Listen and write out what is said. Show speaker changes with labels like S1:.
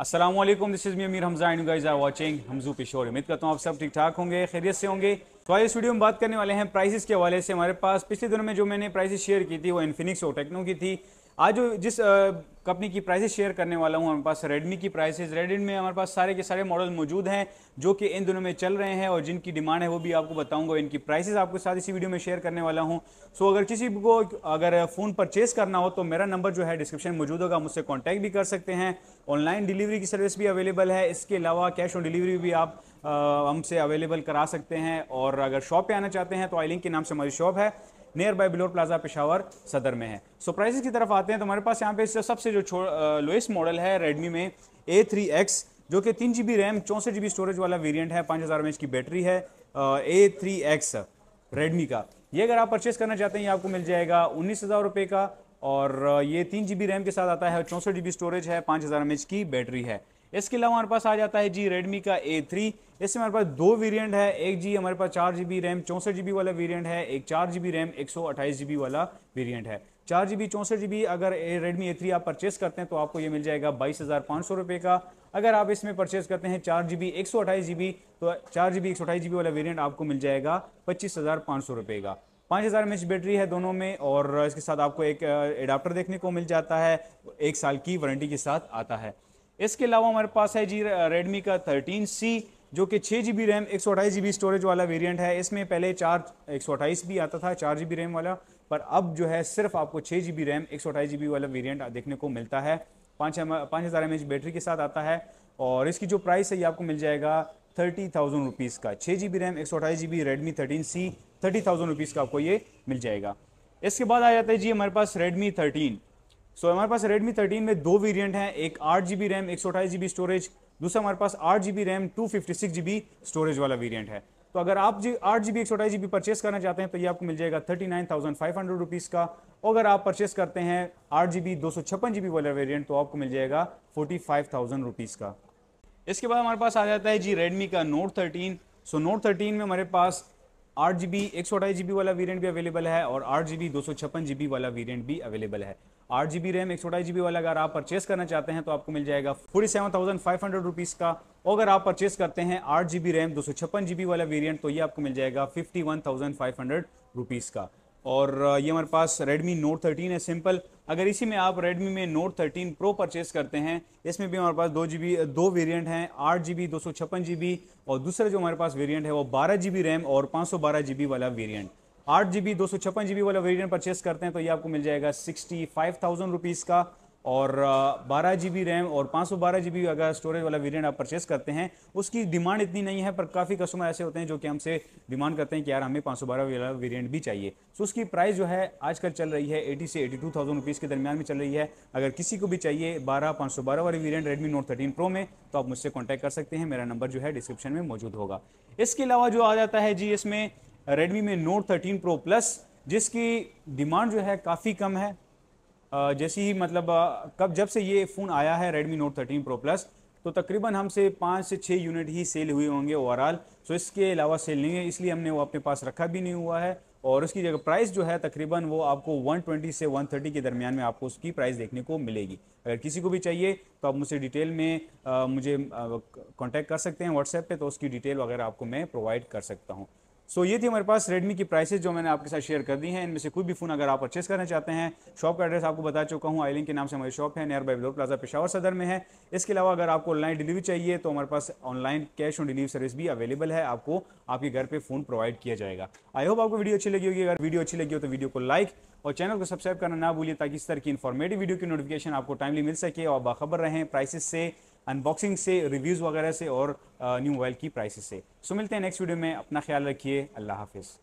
S1: Aslam this is me Amir Hamza and guys are watching Hamzu Pishor उम्मीद करता हूँ आप सब ठीक ठाक होंगे खैरियत से होंगे तो आज इस वीडियो में बात करने वाले हैं प्राइसेस के हवाले से हमारे पास पिछले दिनों में जो मैंने प्राइसेस शेयर की थी वो इन्फिनिक्स और टेक्नो की थी आज जो जिस कंपनी की प्राइसेस शेयर करने वाला हूं हमारे पास रेडमी की प्राइसेस रेडमी में हमारे पास सारे के सारे मॉडल मौजूद हैं जो कि इन दोनों में चल रहे हैं और जिनकी डिमांड है वो भी आपको बताऊंगा इनकी प्राइसेस आपके साथ इसी वीडियो में शेयर करने वाला हूं सो अगर किसी को अगर फ़ोन परचेज करना हो तो मेरा नंबर जो है डिस्क्रिप्शन मौजूद होगा मुझसे कॉन्टैक्ट भी कर सकते हैं ऑनलाइन डिलीवरी की सर्विस भी अवेलेबल है इसके अलावा कैश ऑन डिलीवरी भी आप हमसे अवेलेबल करा सकते हैं और अगर शॉप पर आना चाहते हैं तो आई लिंक के नाम से हमारी शॉप है nearby Bilour plaza Peshawar Saddar में है सो प्राइसेस की तरफ आते हैं तो हमारे पास यहाँ पे सबसे जो लोएस्ट मॉडल है रेडमी में ए थ्री एक्स जो कि तीन जी बी रैम चौंसठ जी बी स्टोरेज वाला वेरियंट है पाँच हज़ार एम एच की बैटरी है ए थ्री एक्स रेडमी का ये अगर आप परचेस करना चाहते हैं ये आपको मिल जाएगा उन्नीस हज़ार रुपये का और ये तीन जी बी रैम के साथ आता है चौंसठ जी बी स्टोरेज है पाँच हज़ार एम एच की बैटरी है इसके अलावा हमारे पास आ जाता है जी रेडमी का ए थ्री इसमें हमारे पास दो वेरिएंट है एक जी हमारे पास चार जीबी रैम चौंसठ जीबी वाला वेरिएंट है एक चार जीबी रैम एक सौ अट्ठाईस जीबी वाला वेरिएंट है चार जीबी चौंसठ जीबी अगर रेडमी ए थ्री आप परचेस करते हैं तो आपको ये मिल जाएगा बाईस हज़ार पाँच सौ रुपये का अगर आप इसमें परचेस करते हैं चार जी बी एक सौ अट्ठाईस जी बी तो चार जी बी एक सौ अट्ठाईस जी बी वाला वेरियंट आपको मिल जाएगा पच्चीस हज़ार पाँच सौ रुपये का पाँच हज़ार एम एच बैटरी है दोनों में और इसके साथ आपको एक एडाप्टर देखने को मिल जाता है एक साल की वारंटी के साथ आता है इसके अलावा हमारे पास है जी रेडमी का थर्टीन सी जो कि छः जी बी रैम एक सौ अठाईस जी बी स्टोरेज वाला वेरिएंट है इसमें पहले चार एक सौ अठाईस भी आता था चार जी बी रैम वाला पर अब जो है सिर्फ आपको छः जी बी रैम एक सौ अठाईस जी बी वाला वेरिएंट देखने को मिलता है पाँच पाँच हज़ार एम एच बैटरी के साथ आता है और इसकी जो प्राइस है ये आपको मिल जाएगा थर्टी थाउजेंड रुपीज़ का छः जी बी रैम एक सौ अठाईस G B Redmi thirteen C thirty thousand rupees का आपको ये मिल जाएगा इसके बाद आ जाता है जी हमारे पास रेडमी थर्टीन सो so, हमारे पास Redmi 13 में दो वेरिएंट हैं एक आठ जी रैम एक सौ स्टोरेज दूसरा हमारे पास आठ G RAM two fifty storage वाला वेरिएंट है तो अगर आप जी आठ जी बी एक सौ जी परचेस करना चाहते हैं तो ये आपको मिल जाएगा thirty nine thousand five hundred rupees का और अगर आप परचेस करते हैं आठ जी बी दो सौ छप्पन जी बी वाला वेरियंट तो आपको मिल जाएगा फोर्टी फाइव थाउजेंड रुपीज़ का इसके बाद हमारे पास आ जाता है जी रेडमी का note thirteen so note thirteen में हमारे पास आठ जी बी एक सौ अठाईस जी बी वाला वेरियंट भी अवेलेबल है और आठ जी बी दो सौ छप्पन जी बी वाला वेरियंट भी अवेलेबल है आठ जी बी रैम एक सौ अठाई जी बी वाला अगर आप परचेस करना चाहते हैं तो आपको मिल जाएगा forty seven thousand five hundred rupees का और अगर आप परचेस करते हैं आठ जी बी रैम दो सौ छप्पन जी बी वाला वेरियंट तो ये आपको मिल जाएगा fifty one thousand five hundred rupees का और ये हमारे पास रेडमी नोट थर्टीन है सिंपल अगर इसी में आप रेडमी में नोट थर्टीन प्रो परचेस करते हैं इसमें भी हमारे पास दो जी बी दो वेरियंट हैं आठ जी बी दो सौ छप्पन जी बी और दूसरा जो हमारे पास वेरियंट है वो बारह जी बी रैम और पाँच सौ बारह जी बी वाला वेरियंट आठ जी बी दो सौ छप्पन जी बी वाला वेरियंट परचेस करते हैं तो ये आपको मिल जाएगा सिक्सटी फाइव थाउजेंड रुपीज़ का और बारह जी बी रैम और पाँच सौ बारह जी बी अगर स्टोरेज वाला वेरिएंट आप परचेस करते हैं उसकी डिमांड इतनी नहीं है पर काफ़ी कस्टमर ऐसे होते हैं जो कि हमसे डिमांड करते हैं कि यार हमें पाँच सौ बारह वाला वेरियंट भी चाहिए सो उसकी प्राइस जो है आजकल चल रही है एटी से एटी टू थाउजेंड रुपीज़ के दरमियान में चल रही है अगर किसी को भी चाहिए बारह पाँच सौ बारह वाली variant Redmi note thirteen pro में तो आप मुझसे कॉन्टैक्ट कर सकते हैं मेरा नंबर जो है डिस्क्रिप्शन में मौजूद होगा इसके अलावा जो आ जाता है जी इसमें रेडमी में नोट 13 प्रो प्लस जिसकी डिमांड जो है काफ़ी कम है जैसे ही मतलब कब जब से ये फ़ोन आया है रेडमी नोट 13 प्रो प्लस तो तकरीबन हमसे पाँच से छः यूनिट ही सेल हुए होंगे ओवरऑल सो इसके अलावा सेल नहीं है इसलिए हमने वो अपने पास रखा भी नहीं हुआ है और उसकी जगह प्राइस जो है तकरीबन वो आपको 120 से 130 के दरमियान में आपको उसकी प्राइस देखने को मिलेगी अगर किसी को भी चाहिए तो आप मुझसे डिटेल में आ, मुझे कांटेक्ट कर सकते हैं व्हाट्सएप पे तो उसकी डिटेल वगैरह आपको मैं प्रोवाइड कर सकता हूँ सो so, ये थी हमारे पास रेडमी की प्राइसेस जो मैंने आपके साथ शेयर कर दी हैं इनमें से कोई भी फोन अगर आप परचेस करना चाहते हैं शॉप का एड्रेस आपको बता चुका हूँ आईलिंग के नाम से हमारी शॉप है near by Bilour plaza Peshawar Saddar में है इसके अलावा अगर आपको ऑनलाइन डिलीवरी चाहिए तो हमारे पास online cash on delivery service भी अवेलेबल है आपको आपके घर पर फोन प्रोवाइड किया जाएगा आई होप आपको वीडियो अच्छी लगी होगी अगर वीडियो अच्छी लगी हो तो वीडियो को लाइक और चैनल को सब्सक्राइब करना ना भूलिए ताकि इस तरह की इन्फॉर्मेटिव वीडियो की नोटिफिकेशन आपको टाइमली मिल सके और बाखबर रहें प्राइसेस से अनबॉक्सिंग से रिव्यूज़ वगैरह से और न्यू uh, मोबाइल की प्राइसेस से सो मिलते हैं नेक्स्ट वीडियो में अपना ख्याल रखिए अल्लाह हाफिज़